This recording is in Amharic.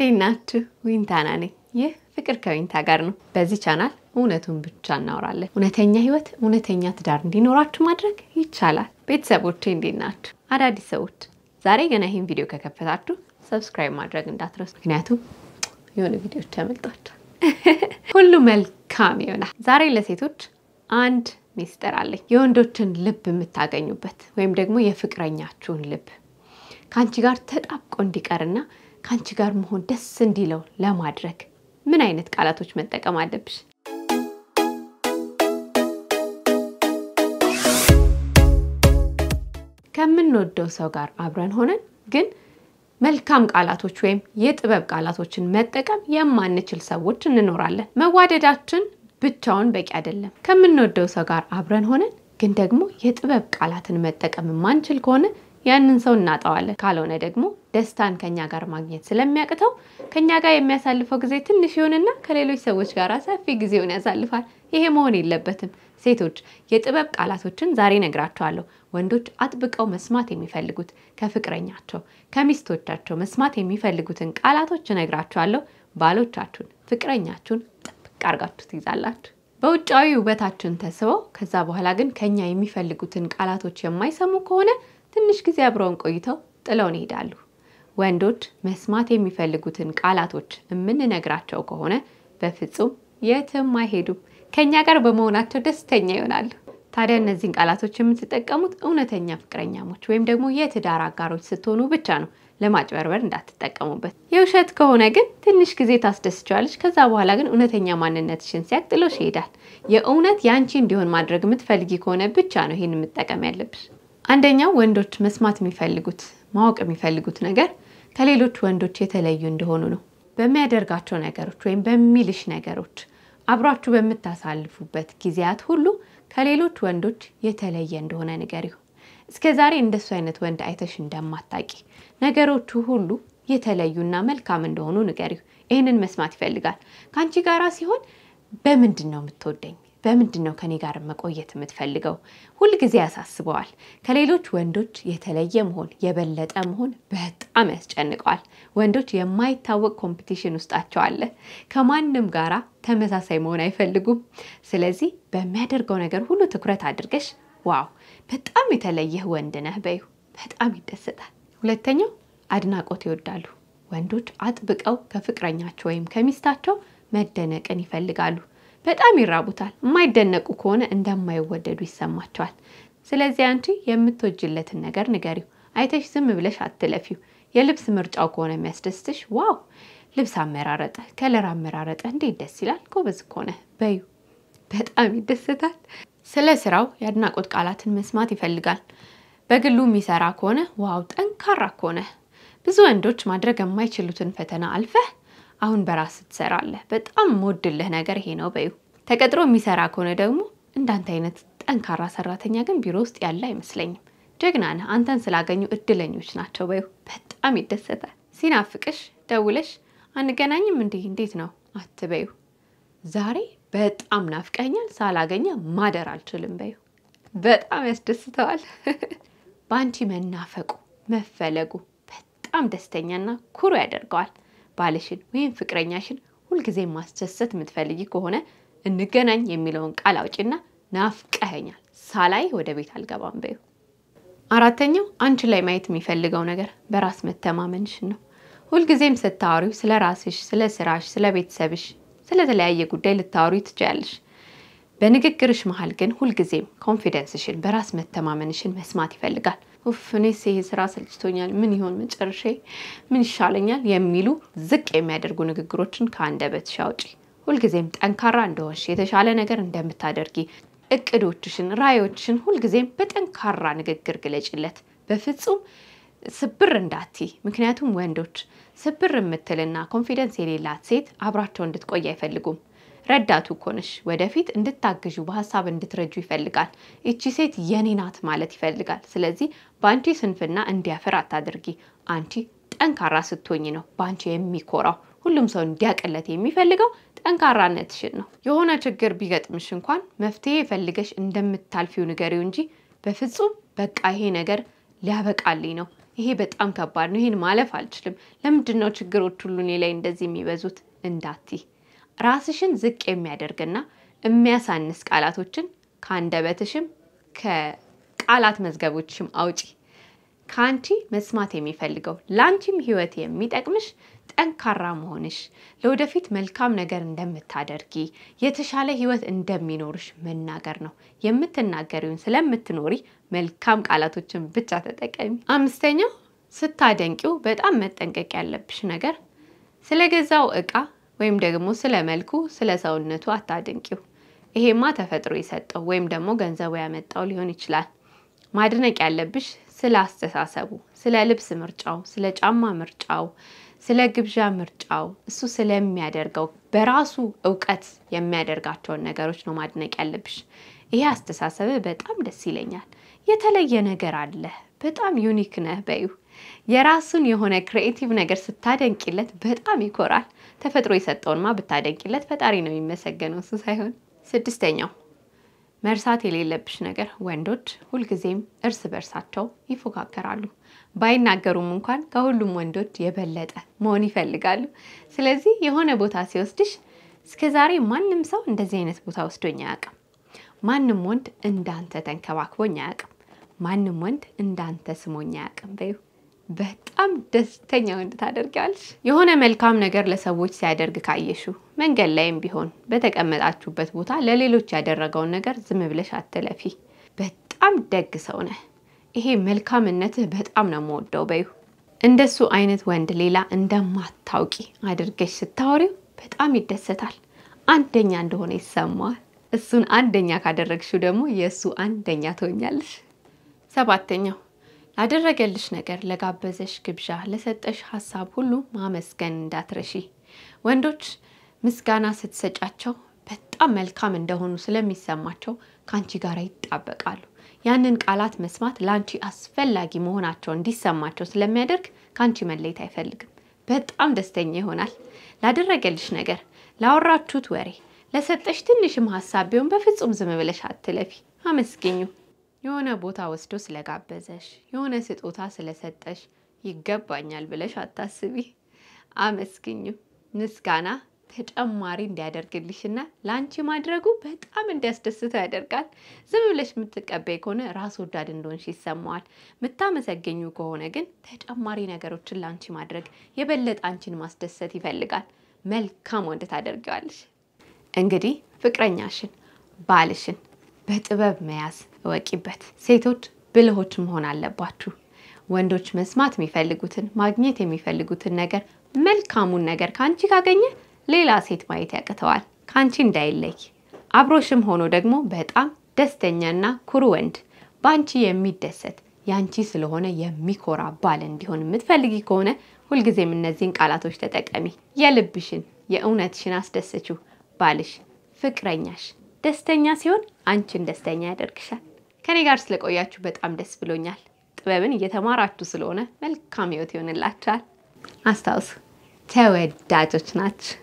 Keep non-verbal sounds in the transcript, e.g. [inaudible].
እንዴት ናችሁ? ዊንታና ነኝ። ይህ ፍቅር ከዊንታ ጋር ነው። በዚህ ቻናል እውነቱን ብቻ እናወራለን። እውነተኛ ህይወት፣ እውነተኛ ትዳር እንዲኖራችሁ ማድረግ ይቻላል። ቤተሰቦቼ እንዴት ናችሁ? አዳዲስ ሰዎች ዛሬ ገና ይህን ቪዲዮ ከከፈታችሁ ሰብስክራይብ ማድረግ እንዳትረሱ፣ ምክንያቱም የሆነ ቪዲዮች ያመልጧቸዋል። ሁሉ መልካም ይሆናል። ዛሬ ለሴቶች አንድ ሚስጥር አለኝ። የወንዶችን ልብ የምታገኙበት ወይም ደግሞ የፍቅረኛችሁን ልብ ከአንቺ ጋር ተጣብቆ እንዲቀርና ከአንቺ ጋር መሆን ደስ እንዲለው ለማድረግ ምን አይነት ቃላቶች መጠቀም አለብሽ? ከምንወደው ሰው ጋር አብረን ሆነን ግን መልካም ቃላቶች ወይም የጥበብ ቃላቶችን መጠቀም የማንችል ሰዎች እንኖራለን። መዋደዳችን ብቻውን በቂ አይደለም። ከምንወደው ሰው ጋር አብረን ሆነን ግን ደግሞ የጥበብ ቃላትን መጠቀም የማንችል ከሆነ ያንን ሰው እናጠዋለን ካልሆነ ደግሞ ደስታን ከኛ ጋር ማግኘት ስለሚያቅተው ከኛ ጋር የሚያሳልፈው ጊዜ ትንሽ ይሆንና ከሌሎች ሰዎች ጋር ሰፊ ጊዜውን ያሳልፋል። ይሄ መሆን የለበትም። ሴቶች የጥበብ ቃላቶችን ዛሬ ነግራቸዋለሁ። ወንዶች አጥብቀው መስማት የሚፈልጉት ከፍቅረኛቸው ከሚስቶቻቸው መስማት የሚፈልጉትን ቃላቶች እነግራቸዋለሁ። ባሎቻችሁን፣ ፍቅረኛችሁን ጥብቅ አርጋችሁ ትይዛላችሁ። በውጫዊ ውበታችን ተስበው ከዛ በኋላ ግን ከኛ የሚፈልጉትን ቃላቶች የማይሰሙ ከሆነ ትንሽ ጊዜ አብረውን ቆይተው ጥለውን ይሄዳሉ። ወንዶች መስማት የሚፈልጉትን ቃላቶች የምንነግራቸው ከሆነ በፍጹም የትም አይሄዱም። ከእኛ ጋር በመሆናቸው ደስተኛ ይሆናሉ። ታዲያ እነዚህን ቃላቶች የምትጠቀሙት እውነተኛ ፍቅረኛሞች ወይም ደግሞ የትዳር አጋሮች ስትሆኑ ብቻ ነው። ለማጭበርበር እንዳትጠቀሙበት። የውሸት ከሆነ ግን ትንሽ ጊዜ ታስደስቸዋለች። ከዛ በኋላ ግን እውነተኛ ማንነትሽን ሲያቅ ጥሎሽ ይሄዳል። የእውነት ያንቺ እንዲሆን ማድረግ የምትፈልጊ ከሆነ ብቻ ነው ይህን የምጠቀም ያለብሽ። አንደኛው ወንዶች መስማት የሚፈልጉት ማወቅ የሚፈልጉት ነገር ከሌሎች ወንዶች የተለዩ እንደሆኑ ነው። በሚያደርጋቸው ነገሮች ወይም በሚልሽ ነገሮች፣ አብሯችሁ በምታሳልፉበት ጊዜያት ሁሉ ከሌሎች ወንዶች የተለየ እንደሆነ ንገሪው። እስከ ዛሬ እንደሱ አይነት ወንድ አይተሽ እንደማታቂ፣ ነገሮቹ ሁሉ የተለዩና መልካም እንደሆኑ ንገሪው። ይህንን መስማት ይፈልጋል። ከአንቺ ጋራ ሲሆን በምንድን ነው የምትወደኝ በምንድን ነው ከኔ ጋር መቆየት የምትፈልገው? ሁልጊዜ ያሳስበዋል። ከሌሎች ወንዶች የተለየ መሆን፣ የበለጠ መሆን በጣም ያስጨንቀዋል። ወንዶች የማይታወቅ ኮምፒቲሽን ውስጣቸው አለ። ከማንም ጋር ተመሳሳይ መሆን አይፈልጉም። ስለዚህ በሚያደርገው ነገር ሁሉ ትኩረት አድርገሽ ዋው በጣም የተለየህ ወንድ ነህ በይ፣ በጣም ይደሰታል። ሁለተኛው አድናቆት ይወዳሉ። ወንዶች አጥብቀው ከፍቅረኛቸው ወይም ከሚስታቸው መደነቅን ይፈልጋሉ። በጣም ይራቡታል። የማይደነቁ ከሆነ እንደማይወደዱ ይሰማቸዋል። ስለዚህ አንቺ የምትወጅለትን ነገር ንገሪው። አይተሽ ዝም ብለሽ አትለፊው። የልብስ ምርጫው ከሆነ የሚያስደስትሽ፣ ዋው ልብስ አመራረጠ፣ ከለር አመራረጠ እንዴት ደስ ይላል፣ ጎበዝ ከሆነ በዩ በጣም ይደሰታል። ስለ ስራው የአድናቆት ቃላትን መስማት ይፈልጋል። በግሉ የሚሰራ ከሆነ ዋው ጠንካራ ከሆነ ብዙ ወንዶች ማድረግ የማይችሉትን ፈተና አልፈህ አሁን በራስ ትሰራለህ። በጣም ሞድልህ ነገር ይሄ ነው በዩ። ተቀጥሮ የሚሰራ ከሆነ ደግሞ እንዳንተ አይነት ጠንካራ ሰራተኛ ግን ቢሮ ውስጥ ያለ አይመስለኝም። ጀግና ነህ። አንተን ስላገኙ እድለኞች ናቸው በዩ። በጣም ይደሰታል። ሲናፍቅሽ ደውለሽ አንገናኝም እንዴ እንዴት ነው አትበዩ። ዛሬ በጣም ናፍቀኛል፣ ሳላገኘ ማደር አልችልም በዩ። በጣም ያስደስተዋል። [laughs] በአንቺ መናፈቁ መፈለጉ በጣም ደስተኛና ኩሩ ያደርገዋል። ባልሽን ወይም ፍቅረኛሽን ሁልጊዜ ማስደሰት የምትፈልጊ ከሆነ እንገናኝ የሚለውን ቃል አውጪና ናፍቀኸኛል ሳላይ ወደ ቤት አልገባም በዩ። አራተኛው አንቺ ላይ ማየት የሚፈልገው ነገር በራስ መተማመንሽን ነው። ሁልጊዜም ስታወሪው ስለ ራስሽ፣ ስለ ስራሽ፣ ስለ ቤተሰብሽ፣ ስለተለያየ ጉዳይ ልታወሪ ትችያለሽ። በንግግርሽ መሀል ግን ሁልጊዜም ኮንፊደንስሽን በራስ መተማመንሽን መስማት ይፈልጋል። ኡፍ እኔስ ይሄ ስራ ሰልችቶኛል፣ ምን ይሆን መጨረሻ፣ ምን ይሻለኛል የሚሉ ዝቅ የሚያደርጉ ንግግሮችን ከአንደበትሽ አውጪ። ሁልጊዜም ጠንካራ እንደሆንሽ፣ የተሻለ ነገር እንደምታደርጊ፣ እቅዶችሽን፣ ራዕዮችሽን ሁልጊዜም በጠንካራ ንግግር ግለጭለት። በፍጹም ስብር እንዳቲ። ምክንያቱም ወንዶች ስብር የምትልና ኮንፊደንስ የሌላት ሴት አብራቸው እንድትቆይ አይፈልጉም። ረዳቱ እኮ ነሽ። ወደፊት እንድታግዡ በሀሳብ እንድትረጁ ይፈልጋል። ይቺ ሴት የኔ ናት ማለት ይፈልጋል። ስለዚህ በአንቺ ስንፍና እንዲያፍር አታድርጊ። አንቺ ጠንካራ ስትሆኝ ነው በአንቺ የሚኮራው። ሁሉም ሰው እንዲያቀለት የሚፈልገው ጠንካራነትሽን ነው። የሆነ ችግር ቢገጥምሽ እንኳን መፍትሄ ፈልገሽ እንደምታልፊው ንገሪው እንጂ በፍጹም በቃ ይሄ ነገር ሊያበቃልኝ ነው፣ ይሄ በጣም ከባድ ነው፣ ይሄን ማለፍ አልችልም፣ ለምንድን ነው ችግሮች ሁሉ እኔ ላይ እንደዚህ የሚበዙት እንዳቲ ራስሽን ዝቅ የሚያደርግና የሚያሳንስ ቃላቶችን ከአንደበትሽም ከቃላት መዝገቦችሽም አውጪ። ከአንቺ መስማት የሚፈልገው ለአንቺም ህይወት የሚጠቅምሽ ጠንካራ መሆንሽ፣ ለወደፊት መልካም ነገር እንደምታደርጊ፣ የተሻለ ህይወት እንደሚኖርሽ መናገር ነው። የምትናገሪውን ስለምትኖሪ መልካም ቃላቶችን ብቻ ተጠቀሚ። አምስተኛው ስታደንቂው በጣም መጠንቀቅ ያለብሽ ነገር ስለ ገዛው እቃ ወይም ደግሞ ስለ መልኩ፣ ስለ ሰውነቱ አታድንቂው። ይሄማ ተፈጥሮ የሰጠው ወይም ደግሞ ገንዘቡ ያመጣው ሊሆን ይችላል። ማድነቅ ያለብሽ ስለ አስተሳሰቡ፣ ስለ ልብስ ምርጫው፣ ስለ ጫማ ምርጫው፣ ስለ ግብዣ ምርጫው፣ እሱ ስለሚያደርገው በራሱ እውቀት የሚያደርጋቸውን ነገሮች ነው ማድነቅ ያለብሽ። ይሄ አስተሳሰብ በጣም ደስ ይለኛል፣ የተለየ ነገር አለ፣ በጣም ዩኒክ ነህ በዩ። የራሱን የሆነ ክሬኤቲቭ ነገር ስታደንቂለት በጣም ይኮራል። ተፈጥሮ የሰጠውንማ ብታደንቂለት ፈጣሪ ነው የሚመሰገነው፣ እሱ ሳይሆን። ስድስተኛው መርሳት የሌለብሽ ነገር ወንዶች ሁልጊዜም እርስ በርሳቸው ይፎካከራሉ። ባይናገሩም እንኳን ከሁሉም ወንዶች የበለጠ መሆን ይፈልጋሉ። ስለዚህ የሆነ ቦታ ሲወስድሽ እስከ ዛሬ ማንም ሰው እንደዚህ አይነት ቦታ ወስዶኝ አያውቅም፣ ማንም ወንድ እንዳንተ ተንከባክቦኝ አያውቅም፣ ማንም ወንድ እንዳንተ ስሞኝ አያውቅም በይሁ በጣም ደስተኛ ወንድ ታደርጊዋለሽ። የሆነ መልካም ነገር ለሰዎች ሲያደርግ ካየሹ፣ መንገድ ላይም ቢሆን በተቀመጣችሁበት ቦታ ለሌሎች ያደረገውን ነገር ዝም ብለሽ አትለፊ። በጣም ደግ ሰው ነህ። ይሄ መልካምነትህ በጣም ነው የምወደው በይሁ። እንደሱ አይነት ወንድ ሌላ እንደማታውቂ አድርገሽ ስታወሪው በጣም ይደሰታል። አንደኛ እንደሆነ ይሰማዋል። እሱን አንደኛ ካደረግሽው ደግሞ የእሱ አንደኛ ትሆኛለሽ። ሰባተኛው ላደረገልሽ ነገር፣ ለጋበዘሽ ግብዣ፣ ለሰጠሽ ሀሳብ ሁሉ ማመስገን እንዳትረሺ። ወንዶች ምስጋና ስትሰጫቸው በጣም መልካም እንደሆኑ ስለሚሰማቸው ከአንቺ ጋር ይጣበቃሉ። ያንን ቃላት መስማት ለአንቺ አስፈላጊ መሆናቸው እንዲሰማቸው ስለሚያደርግ ከአንቺ መለየት አይፈልግም። በጣም ደስተኛ ይሆናል። ላደረገልሽ ነገር፣ ላወራችሁት ወሬ፣ ለሰጠሽ ትንሽም ሀሳብ ቢሆን በፍጹም ዝም ብለሽ አትለፊ። አመስግኙ። የሆነ ቦታ ወስዶ ስለጋበዘሽ፣ የሆነ ስጦታ ስለሰጠሽ ይገባኛል ብለሽ አታስቢ። አመስግኙ። ምስጋና ተጨማሪ እንዲያደርግልሽና ለአንቺ ማድረጉ በጣም እንዲያስደስተው ያደርጋል። ዝም ብለሽ የምትቀበይ ከሆነ ራስ ወዳድ እንደሆንሽ ይሰማዋል። የምታመሰገኙ ከሆነ ግን ተጨማሪ ነገሮችን ለአንቺ ማድረግ የበለጠ አንቺን ማስደሰት ይፈልጋል። መልካም ወንድ ታደርጊዋለሽ። እንግዲህ ፍቅረኛሽን፣ ባልሽን በጥበብ መያዝ እወቂበት። ሴቶች ብልሆች መሆን አለባችሁ። ወንዶች መስማት የሚፈልጉትን ማግኘት የሚፈልጉትን ነገር መልካሙን ነገር ከአንቺ ካገኘ ሌላ ሴት ማየት ያቅተዋል። ከአንቺ እንዳይለይ። አብሮሽም ሆኖ ደግሞ በጣም ደስተኛና ኩሩ ወንድ፣ በአንቺ የሚደሰት ያንቺ ስለሆነ የሚኮራ ባል እንዲሆን የምትፈልጊ ከሆነ ሁልጊዜም እነዚህን ቃላቶች ተጠቀሚ። የልብሽን የእውነትሽን አስደሰችው ባልሽ፣ ፍቅረኛሽ ደስተኛ ሲሆን አንቺን ደስተኛ ያደርግሻል። ከኔ ጋር ስለቆያችሁ በጣም ደስ ብሎኛል። ጥበብን እየተማራችሁ ስለሆነ መልካም ህይወት ይሆንላችኋል። አስታውሱ ተወዳጆች ናችሁ።